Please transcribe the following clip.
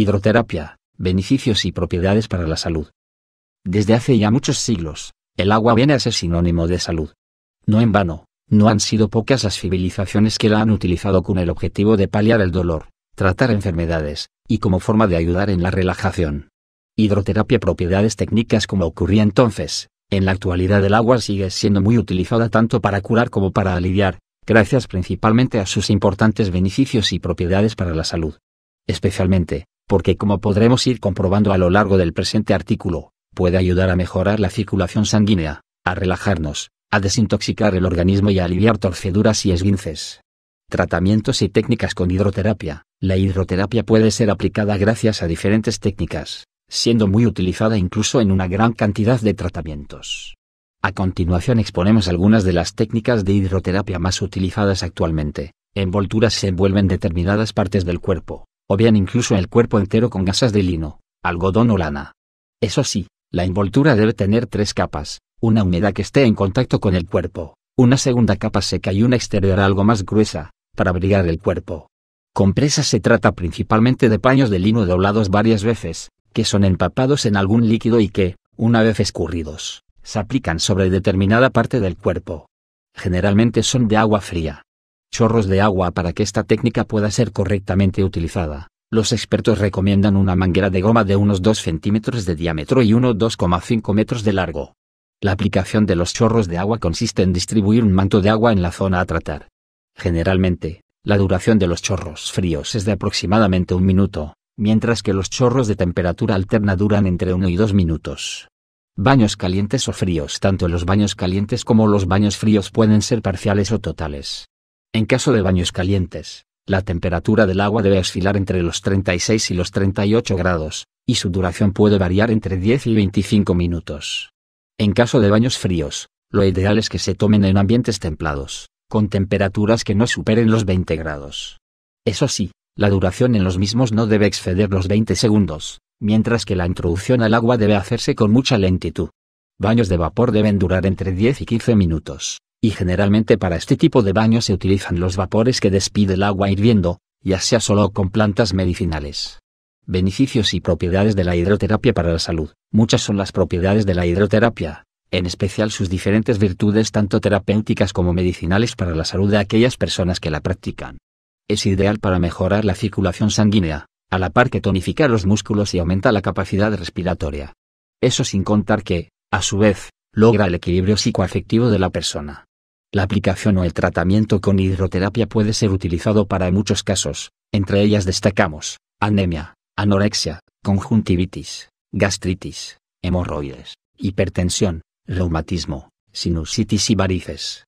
Hidroterapia, beneficios y propiedades para la salud. Desde hace ya muchos siglos, el agua viene a ser sinónimo de salud. No en vano, no han sido pocas las civilizaciones que la han utilizado con el objetivo de paliar el dolor, tratar enfermedades, y como forma de ayudar en la relajación. Hidroterapia propiedades técnicas como ocurría entonces, en la actualidad el agua sigue siendo muy utilizada tanto para curar como para aliviar, gracias principalmente a sus importantes beneficios y propiedades para la salud. Especialmente, porque como podremos ir comprobando a lo largo del presente artículo, puede ayudar a mejorar la circulación sanguínea, a relajarnos, a desintoxicar el organismo y a aliviar torceduras y esguinces. Tratamientos y técnicas con hidroterapia. La hidroterapia puede ser aplicada gracias a diferentes técnicas, siendo muy utilizada incluso en una gran cantidad de tratamientos. A continuación exponemos algunas de las técnicas de hidroterapia más utilizadas actualmente. Envolturas se envuelven determinadas partes del cuerpo, o bien incluso el cuerpo entero con gasas de lino, algodón o lana. Eso sí, la envoltura debe tener tres capas, una humedad que esté en contacto con el cuerpo, una segunda capa seca y una exterior algo más gruesa, para abrigar el cuerpo. Con se trata principalmente de paños de lino doblados varias veces, que son empapados en algún líquido y que, una vez escurridos, se aplican sobre determinada parte del cuerpo. Generalmente son de agua fría chorros de agua para que esta técnica pueda ser correctamente utilizada. Los expertos recomiendan una manguera de goma de unos 2 centímetros de diámetro y 2,5 metros de largo. La aplicación de los chorros de agua consiste en distribuir un manto de agua en la zona a tratar. Generalmente, la duración de los chorros fríos es de aproximadamente un minuto, mientras que los chorros de temperatura alterna duran entre 1 y 2 minutos. Baños calientes o fríos Tanto los baños calientes como los baños fríos pueden ser parciales o totales. En caso de baños calientes, la temperatura del agua debe oscilar entre los 36 y los 38 grados, y su duración puede variar entre 10 y 25 minutos. En caso de baños fríos, lo ideal es que se tomen en ambientes templados, con temperaturas que no superen los 20 grados. Eso sí, la duración en los mismos no debe exceder los 20 segundos, mientras que la introducción al agua debe hacerse con mucha lentitud. Baños de vapor deben durar entre 10 y 15 minutos y generalmente para este tipo de baño se utilizan los vapores que despide el agua hirviendo, ya sea solo con plantas medicinales. Beneficios y propiedades de la hidroterapia para la salud. Muchas son las propiedades de la hidroterapia, en especial sus diferentes virtudes tanto terapéuticas como medicinales para la salud de aquellas personas que la practican. Es ideal para mejorar la circulación sanguínea, a la par que tonifica los músculos y aumenta la capacidad respiratoria. Eso sin contar que, a su vez, logra el equilibrio psicoafectivo de la persona. La aplicación o el tratamiento con hidroterapia puede ser utilizado para muchos casos, entre ellas destacamos, anemia, anorexia, conjuntivitis, gastritis, hemorroides, hipertensión, reumatismo, sinusitis y varices.